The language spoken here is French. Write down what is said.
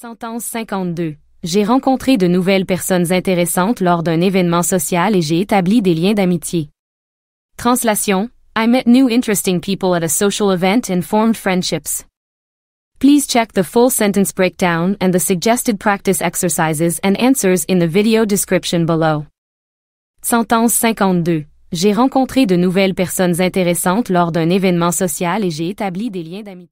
Sentence 52. J'ai rencontré de nouvelles personnes intéressantes lors d'un événement social et j'ai établi des liens d'amitié. Translation. I met new interesting people at a social event and formed friendships. Please check the full sentence breakdown and the suggested practice exercises and answers in the video description below. Sentence 52. J'ai rencontré de nouvelles personnes intéressantes lors d'un événement social et j'ai établi des liens d'amitié.